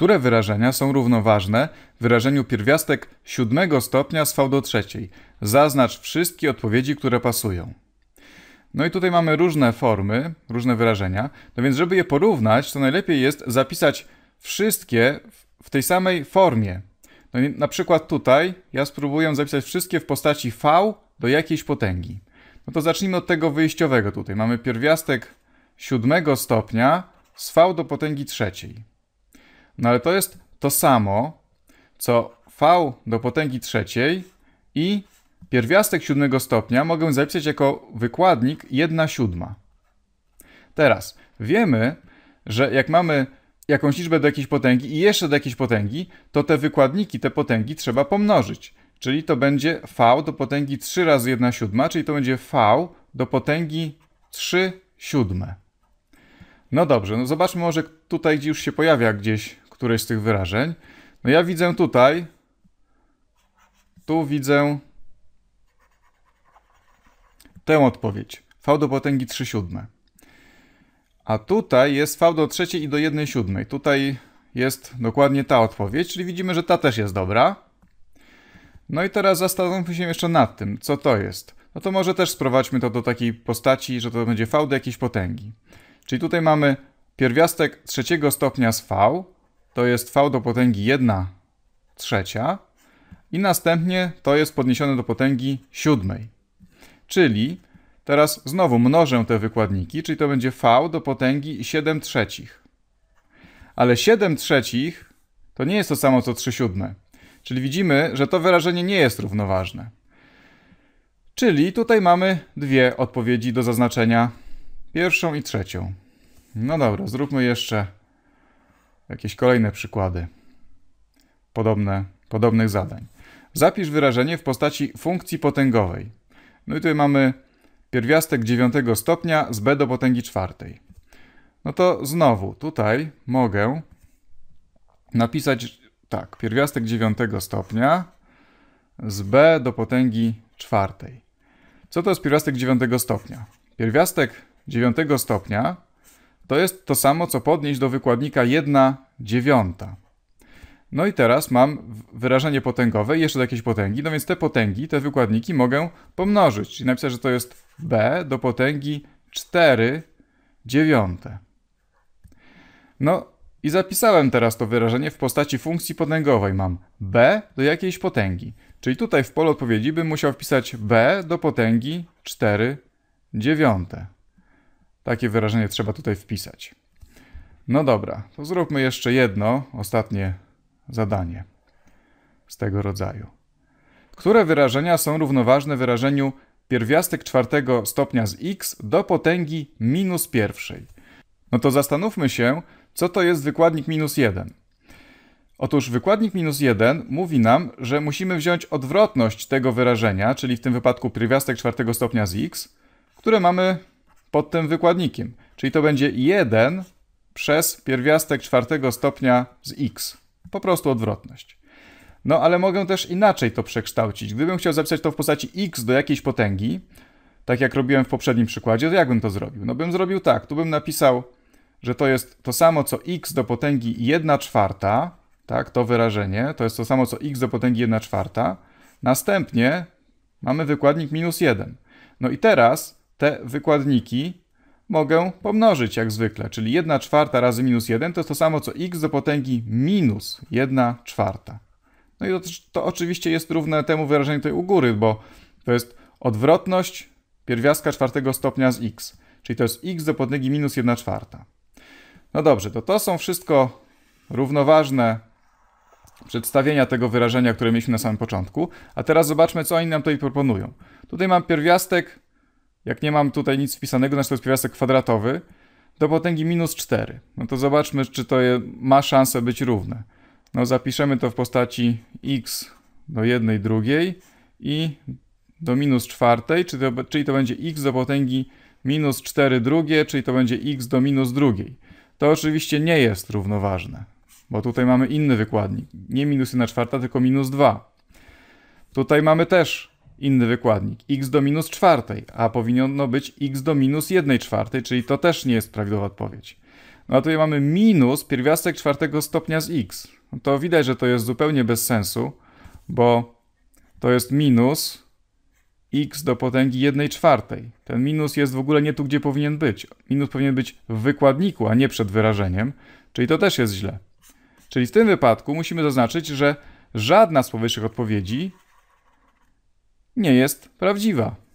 które wyrażenia są równoważne wyrażeniu pierwiastek siódmego stopnia z V do trzeciej. Zaznacz wszystkie odpowiedzi, które pasują. No i tutaj mamy różne formy, różne wyrażenia. No więc, żeby je porównać, to najlepiej jest zapisać wszystkie w tej samej formie. No i na przykład tutaj ja spróbuję zapisać wszystkie w postaci V do jakiejś potęgi. No to zacznijmy od tego wyjściowego tutaj. Mamy pierwiastek siódmego stopnia z V do potęgi trzeciej. No ale to jest to samo, co v do potęgi trzeciej i pierwiastek siódmego stopnia mogę zapisać jako wykładnik 1 siódma. Teraz wiemy, że jak mamy jakąś liczbę do jakiejś potęgi i jeszcze do jakiejś potęgi, to te wykładniki, te potęgi trzeba pomnożyć. Czyli to będzie v do potęgi 3 razy 1 siódma, czyli to będzie v do potęgi 3 siódme. No dobrze, no zobaczmy może tutaj, gdzie już się pojawia gdzieś któreś z tych wyrażeń. No ja widzę tutaj, tu widzę tę odpowiedź. V do potęgi 3 siódme. A tutaj jest V do trzeciej i do 1 siódmej. Tutaj jest dokładnie ta odpowiedź, czyli widzimy, że ta też jest dobra. No i teraz zastanówmy się jeszcze nad tym, co to jest. No to może też sprowadźmy to do takiej postaci, że to będzie V do jakiejś potęgi. Czyli tutaj mamy pierwiastek trzeciego stopnia z V, to jest v do potęgi 1 trzecia i następnie to jest podniesione do potęgi siódmej. Czyli teraz znowu mnożę te wykładniki, czyli to będzie v do potęgi 7 trzecich. Ale 7 trzecich to nie jest to samo co 3 siódme. Czyli widzimy, że to wyrażenie nie jest równoważne. Czyli tutaj mamy dwie odpowiedzi do zaznaczenia, pierwszą i trzecią. No dobra, zróbmy jeszcze jakieś kolejne przykłady podobne, podobnych zadań. Zapisz wyrażenie w postaci funkcji potęgowej. No i tutaj mamy pierwiastek dziewiątego stopnia z b do potęgi czwartej. No to znowu tutaj mogę napisać tak, pierwiastek dziewiątego stopnia z b do potęgi czwartej. Co to jest pierwiastek dziewiątego stopnia? Pierwiastek dziewiątego stopnia to jest to samo, co podnieść do wykładnika 1 dziewiąta. No i teraz mam wyrażenie potęgowe i jeszcze do jakiejś potęgi, no więc te potęgi, te wykładniki mogę pomnożyć. Czyli napisać, że to jest b do potęgi 4 dziewiąte. No i zapisałem teraz to wyrażenie w postaci funkcji potęgowej. Mam b do jakiejś potęgi. Czyli tutaj w polu odpowiedzi bym musiał wpisać b do potęgi 4 dziewiąte. Takie wyrażenie trzeba tutaj wpisać. No dobra, to zróbmy jeszcze jedno, ostatnie zadanie z tego rodzaju. Które wyrażenia są równoważne wyrażeniu pierwiastek czwartego stopnia z x do potęgi minus pierwszej? No to zastanówmy się, co to jest wykładnik minus 1. Otóż wykładnik minus 1 mówi nam, że musimy wziąć odwrotność tego wyrażenia, czyli w tym wypadku pierwiastek czwartego stopnia z x, które mamy pod tym wykładnikiem. Czyli to będzie 1 przez pierwiastek czwartego stopnia z x. Po prostu odwrotność. No ale mogę też inaczej to przekształcić. Gdybym chciał zapisać to w postaci x do jakiejś potęgi, tak jak robiłem w poprzednim przykładzie, to jakbym to zrobił? No bym zrobił tak, tu bym napisał, że to jest to samo co x do potęgi 1 czwarta, tak, to wyrażenie, to jest to samo co x do potęgi 1 czwarta. Następnie mamy wykładnik minus 1. No i teraz te wykładniki mogę pomnożyć jak zwykle, czyli 1 czwarta razy minus 1 to jest to samo co x do potęgi minus 1 czwarta. No i to, to oczywiście jest równe temu wyrażeniu tutaj u góry, bo to jest odwrotność pierwiastka czwartego stopnia z x, czyli to jest x do potęgi minus 1 czwarta. No dobrze, to to są wszystko równoważne przedstawienia tego wyrażenia, które mieliśmy na samym początku. A teraz zobaczmy, co oni nam tutaj proponują. Tutaj mam pierwiastek jak nie mam tutaj nic wpisanego, znaczy to jest pierwiastek kwadratowy, do potęgi minus 4. No to zobaczmy, czy to je, ma szansę być równe. No zapiszemy to w postaci x do jednej drugiej i do minus czwartej, czyli to, czyli to będzie x do potęgi minus 4 drugie, czyli to będzie x do minus drugiej. To oczywiście nie jest równoważne, bo tutaj mamy inny wykładnik. Nie minus 1 czwarta, tylko minus 2. Tutaj mamy też inny wykładnik, x do minus czwartej, a powinno być x do minus jednej czwartej, czyli to też nie jest prawidłowa odpowiedź. No a tutaj mamy minus pierwiastek czwartego stopnia z x. No to widać, że to jest zupełnie bez sensu, bo to jest minus x do potęgi jednej czwartej. Ten minus jest w ogóle nie tu, gdzie powinien być. Minus powinien być w wykładniku, a nie przed wyrażeniem, czyli to też jest źle. Czyli w tym wypadku musimy zaznaczyć, że żadna z powyższych odpowiedzi nie jest prawdziwa.